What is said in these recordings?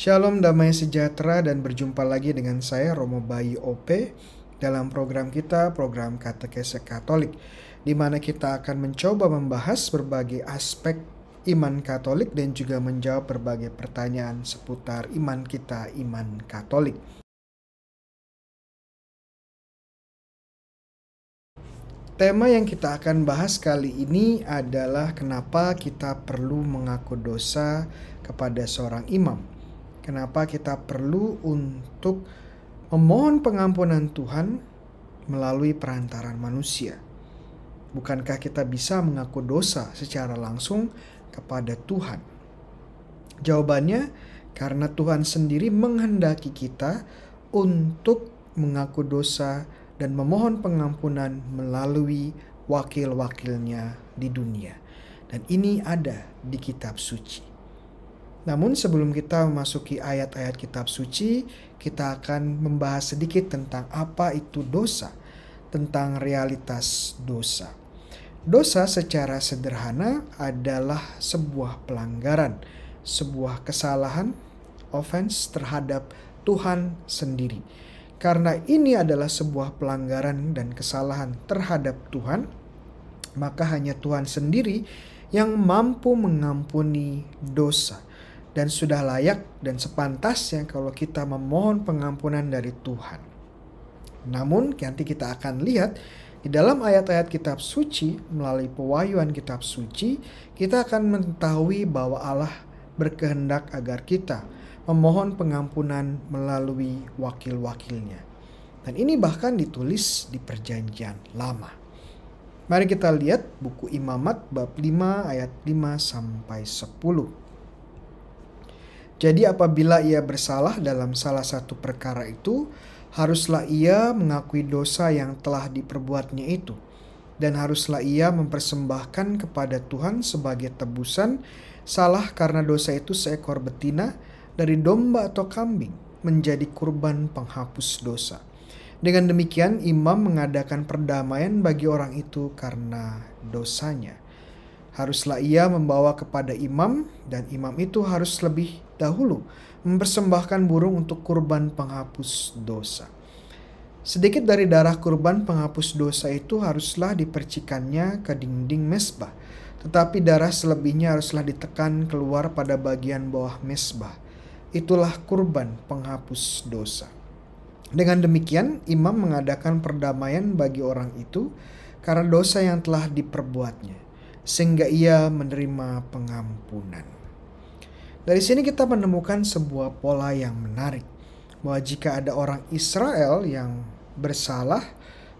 Shalom damai sejahtera dan berjumpa lagi dengan saya Romo Bayi OP dalam program kita program Katekese Katolik di mana kita akan mencoba membahas berbagai aspek iman Katolik dan juga menjawab berbagai pertanyaan seputar iman kita iman Katolik. Tema yang kita akan bahas kali ini adalah kenapa kita perlu mengaku dosa kepada seorang imam Kenapa kita perlu untuk memohon pengampunan Tuhan melalui perantaran manusia? Bukankah kita bisa mengaku dosa secara langsung kepada Tuhan? Jawabannya karena Tuhan sendiri menghendaki kita untuk mengaku dosa dan memohon pengampunan melalui wakil-wakilnya di dunia. Dan ini ada di kitab suci. Namun sebelum kita memasuki ayat-ayat kitab suci, kita akan membahas sedikit tentang apa itu dosa, tentang realitas dosa. Dosa secara sederhana adalah sebuah pelanggaran, sebuah kesalahan, offense terhadap Tuhan sendiri. Karena ini adalah sebuah pelanggaran dan kesalahan terhadap Tuhan, maka hanya Tuhan sendiri yang mampu mengampuni dosa dan sudah layak dan sepantasnya kalau kita memohon pengampunan dari Tuhan. Namun nanti kita akan lihat di dalam ayat-ayat kitab suci melalui pewahyuan kitab suci kita akan mengetahui bahwa Allah berkehendak agar kita memohon pengampunan melalui wakil-wakilnya. Dan ini bahkan ditulis di perjanjian lama. Mari kita lihat buku Imamat bab 5 ayat 5 sampai 10. Jadi apabila ia bersalah dalam salah satu perkara itu, haruslah ia mengakui dosa yang telah diperbuatnya itu dan haruslah ia mempersembahkan kepada Tuhan sebagai tebusan salah karena dosa itu seekor betina dari domba atau kambing menjadi kurban penghapus dosa. Dengan demikian imam mengadakan perdamaian bagi orang itu karena dosanya. Haruslah ia membawa kepada imam dan imam itu harus lebih dahulu mempersembahkan burung untuk kurban penghapus dosa. Sedikit dari darah kurban penghapus dosa itu haruslah dipercikannya ke dinding mesbah, tetapi darah selebihnya haruslah ditekan keluar pada bagian bawah mesbah. Itulah kurban penghapus dosa. Dengan demikian, imam mengadakan perdamaian bagi orang itu karena dosa yang telah diperbuatnya, sehingga ia menerima pengampunan. Dari sini kita menemukan sebuah pola yang menarik bahwa jika ada orang Israel yang bersalah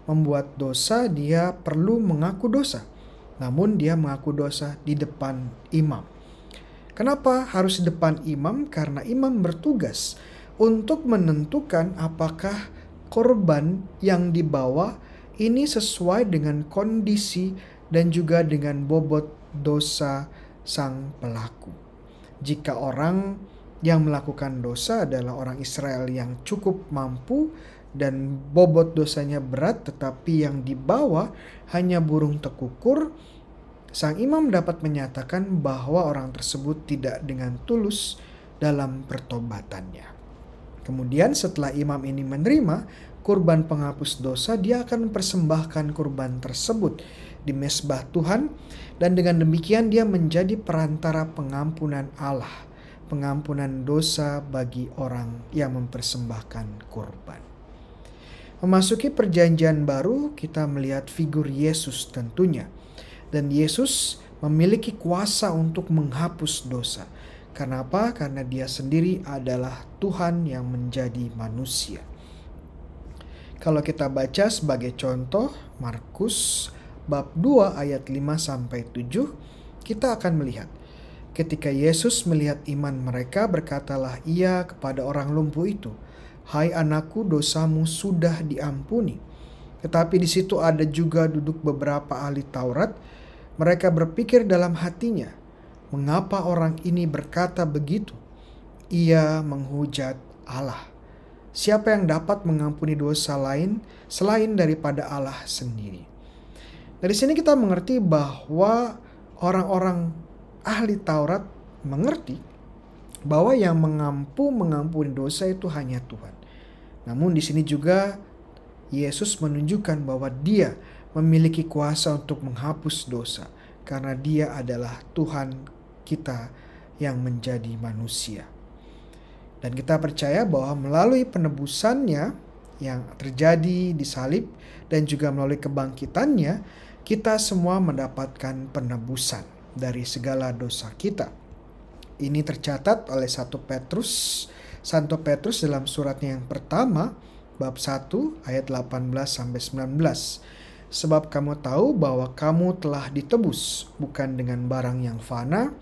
membuat dosa, dia perlu mengaku dosa. Namun dia mengaku dosa di depan imam. Kenapa harus di depan imam? Karena imam bertugas untuk menentukan apakah korban yang dibawa ini sesuai dengan kondisi dan juga dengan bobot dosa sang pelaku jika orang yang melakukan dosa adalah orang Israel yang cukup mampu dan bobot dosanya berat tetapi yang dibawa hanya burung tekukur, sang imam dapat menyatakan bahwa orang tersebut tidak dengan tulus dalam pertobatannya. Kemudian setelah imam ini menerima kurban penghapus dosa, dia akan mempersembahkan kurban tersebut di mesbah Tuhan dan dengan demikian dia menjadi perantara pengampunan Allah, pengampunan dosa bagi orang yang mempersembahkan korban. Memasuki perjanjian baru, kita melihat figur Yesus tentunya. Dan Yesus memiliki kuasa untuk menghapus dosa. Karena apa? Karena dia sendiri adalah Tuhan yang menjadi manusia. Kalau kita baca sebagai contoh Markus bab 2 ayat 5 sampai 7 kita akan melihat ketika Yesus melihat iman mereka berkatalah ia kepada orang lumpuh itu Hai anakku dosamu sudah diampuni tetapi di situ ada juga duduk beberapa ahli Taurat mereka berpikir dalam hatinya mengapa orang ini berkata begitu ia menghujat Allah siapa yang dapat mengampuni dosa lain selain daripada Allah sendiri. Dari sini kita mengerti bahwa orang-orang ahli Taurat mengerti bahwa yang mengampu mengampuni dosa itu hanya Tuhan. Namun di sini juga Yesus menunjukkan bahwa dia memiliki kuasa untuk menghapus dosa karena dia adalah Tuhan kita yang menjadi manusia. Dan kita percaya bahwa melalui penebusannya yang terjadi di salib dan juga melalui kebangkitannya, kita semua mendapatkan penebusan dari segala dosa kita. Ini tercatat oleh 1 Petrus, Santo Petrus dalam suratnya yang pertama, bab 1 ayat 18 sampai 19. Sebab kamu tahu bahwa kamu telah ditebus bukan dengan barang yang fana,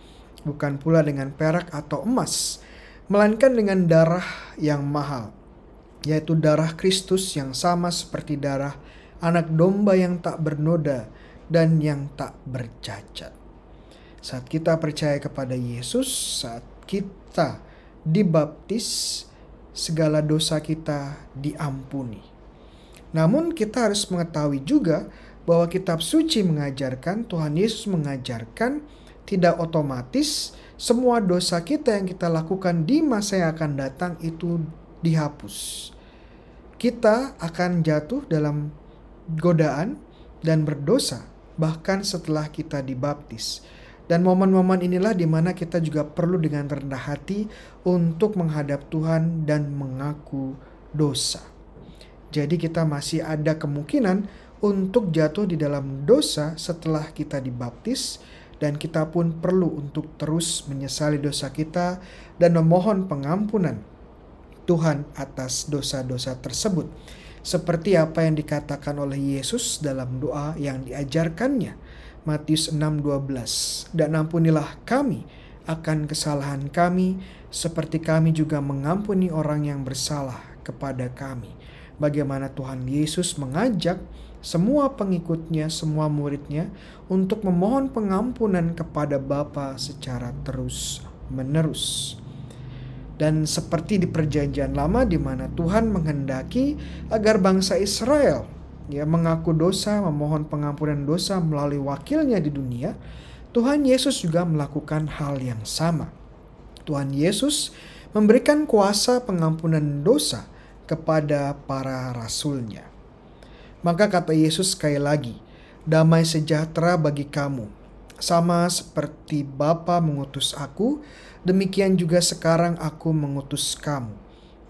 bukan pula dengan perak atau emas, melainkan dengan darah yang mahal, yaitu darah Kristus yang sama seperti darah anak domba yang tak bernoda dan yang tak bercacat. Saat kita percaya kepada Yesus, saat kita dibaptis, segala dosa kita diampuni. Namun kita harus mengetahui juga bahwa kitab suci mengajarkan, Tuhan Yesus mengajarkan tidak otomatis semua dosa kita yang kita lakukan di masa yang akan datang itu dihapus. Kita akan jatuh dalam godaan, dan berdosa, bahkan setelah kita dibaptis. Dan momen-momen inilah di mana kita juga perlu dengan rendah hati untuk menghadap Tuhan dan mengaku dosa. Jadi kita masih ada kemungkinan untuk jatuh di dalam dosa setelah kita dibaptis dan kita pun perlu untuk terus menyesali dosa kita dan memohon pengampunan Tuhan atas dosa-dosa tersebut seperti apa yang dikatakan oleh Yesus dalam doa yang diajarkannya. Matius 6:12. Dan ampunilah kami akan kesalahan kami seperti kami juga mengampuni orang yang bersalah kepada kami. Bagaimana Tuhan Yesus mengajak semua pengikutnya, semua muridnya untuk memohon pengampunan kepada Bapa secara terus-menerus dan seperti di perjanjian lama di mana Tuhan menghendaki agar bangsa Israel ya mengaku dosa, memohon pengampunan dosa melalui wakilnya di dunia, Tuhan Yesus juga melakukan hal yang sama. Tuhan Yesus memberikan kuasa pengampunan dosa kepada para rasulnya. Maka kata Yesus sekali lagi, damai sejahtera bagi kamu. Sama seperti Bapa mengutus aku, demikian juga sekarang aku mengutus kamu.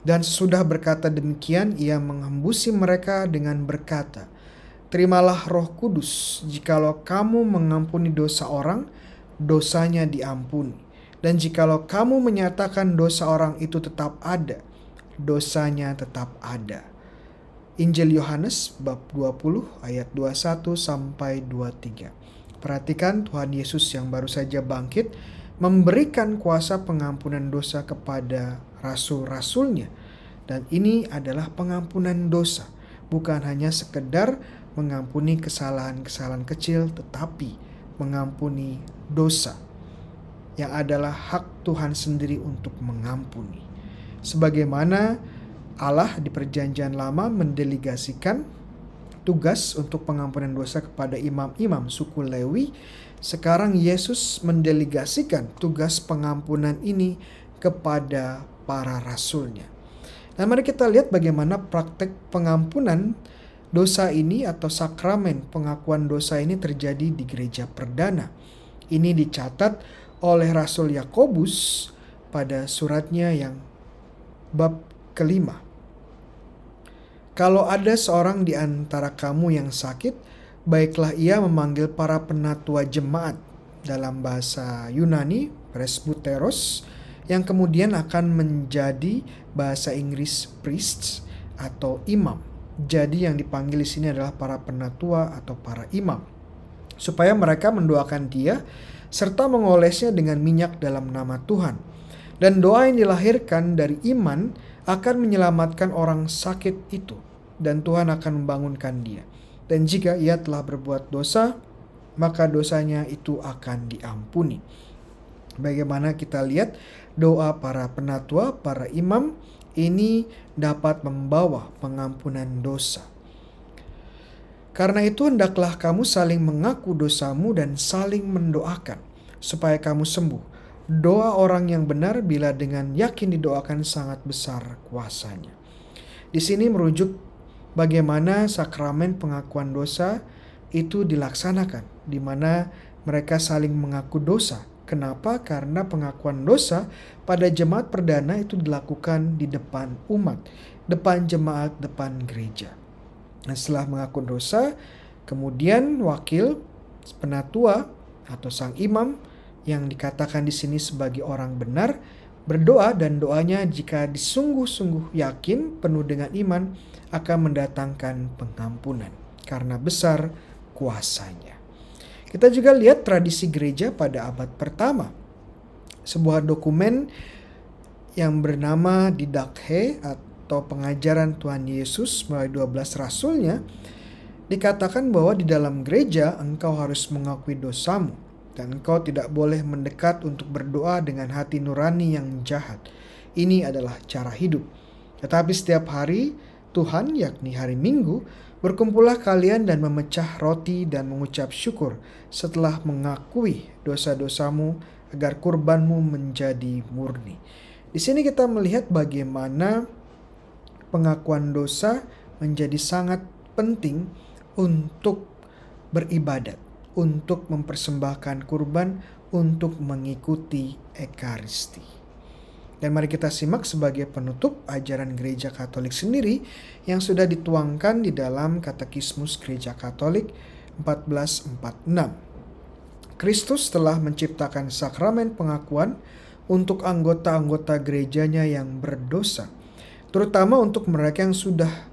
Dan sesudah berkata demikian, ia menghembusi mereka dengan berkata, Terimalah roh kudus, jikalau kamu mengampuni dosa orang, dosanya diampuni. Dan jikalau kamu menyatakan dosa orang itu tetap ada, dosanya tetap ada. Injil Yohanes bab 20 ayat 21 sampai 23. Perhatikan Tuhan Yesus yang baru saja bangkit memberikan kuasa pengampunan dosa kepada rasul-rasulnya. Dan ini adalah pengampunan dosa, bukan hanya sekedar mengampuni kesalahan-kesalahan kecil tetapi mengampuni dosa yang adalah hak Tuhan sendiri untuk mengampuni. Sebagaimana Allah di perjanjian lama mendelegasikan tugas untuk pengampunan dosa kepada imam-imam suku Lewi, sekarang Yesus mendelegasikan tugas pengampunan ini kepada para rasulnya. Nah mari kita lihat bagaimana praktek pengampunan dosa ini atau sakramen pengakuan dosa ini terjadi di gereja perdana. Ini dicatat oleh Rasul Yakobus pada suratnya yang bab kelima. Kalau ada seorang di antara kamu yang sakit, baiklah ia memanggil para penatua jemaat dalam bahasa Yunani, presbyteros, yang kemudian akan menjadi bahasa Inggris priests atau imam. Jadi yang dipanggil di sini adalah para penatua atau para imam. Supaya mereka mendoakan dia serta mengolesnya dengan minyak dalam nama Tuhan. Dan doa yang dilahirkan dari iman akan menyelamatkan orang sakit itu dan Tuhan akan membangunkan dia. Dan jika ia telah berbuat dosa, maka dosanya itu akan diampuni. Bagaimana kita lihat doa para penatua, para imam ini dapat membawa pengampunan dosa. Karena itu hendaklah kamu saling mengaku dosamu dan saling mendoakan supaya kamu sembuh. Doa orang yang benar bila dengan yakin didoakan sangat besar kuasanya. Di sini merujuk bagaimana sakramen pengakuan dosa itu dilaksanakan, di mana mereka saling mengaku dosa. Kenapa? Karena pengakuan dosa pada jemaat perdana itu dilakukan di depan umat, depan jemaat, depan gereja. Nah, setelah mengaku dosa, kemudian wakil penatua atau sang imam yang dikatakan di sini sebagai orang benar Berdoa dan doanya jika disungguh-sungguh yakin penuh dengan iman akan mendatangkan pengampunan karena besar kuasanya. Kita juga lihat tradisi gereja pada abad pertama. Sebuah dokumen yang bernama Didakhe atau pengajaran Tuhan Yesus melalui 12 rasulnya dikatakan bahwa di dalam gereja engkau harus mengakui dosamu dan kau tidak boleh mendekat untuk berdoa dengan hati nurani yang jahat. Ini adalah cara hidup. Tetapi setiap hari Tuhan, yakni hari Minggu, berkumpullah kalian dan memecah roti dan mengucap syukur setelah mengakui dosa-dosamu agar kurbanmu menjadi murni. Di sini kita melihat bagaimana pengakuan dosa menjadi sangat penting untuk beribadat untuk mempersembahkan kurban untuk mengikuti Ekaristi. Dan mari kita simak sebagai penutup ajaran gereja Katolik sendiri yang sudah dituangkan di dalam Katekismus Gereja Katolik 1446. Kristus telah menciptakan sakramen pengakuan untuk anggota-anggota gerejanya yang berdosa, terutama untuk mereka yang sudah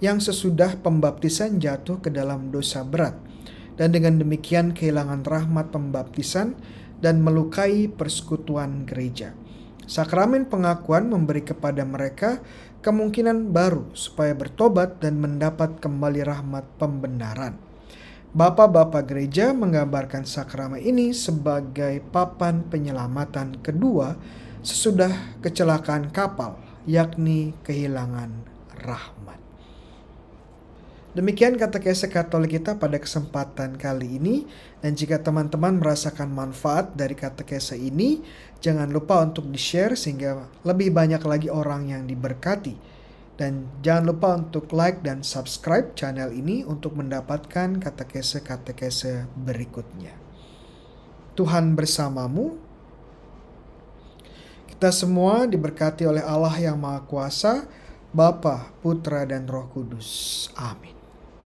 yang sesudah pembaptisan jatuh ke dalam dosa berat dan dengan demikian kehilangan rahmat pembaptisan dan melukai persekutuan gereja. Sakramen pengakuan memberi kepada mereka kemungkinan baru supaya bertobat dan mendapat kembali rahmat pembenaran. Bapak-bapak gereja menggambarkan sakramen ini sebagai papan penyelamatan kedua sesudah kecelakaan kapal, yakni kehilangan rahmat. Demikian kata katekese Katolik kita pada kesempatan kali ini. Dan jika teman-teman merasakan manfaat dari kata katekese ini, jangan lupa untuk di-share sehingga lebih banyak lagi orang yang diberkati. Dan jangan lupa untuk like dan subscribe channel ini untuk mendapatkan kata-kata kata katekese berikutnya. Tuhan bersamamu. Kita semua diberkati oleh Allah yang Maha Kuasa, Bapa, Putra, dan Roh Kudus. Amin.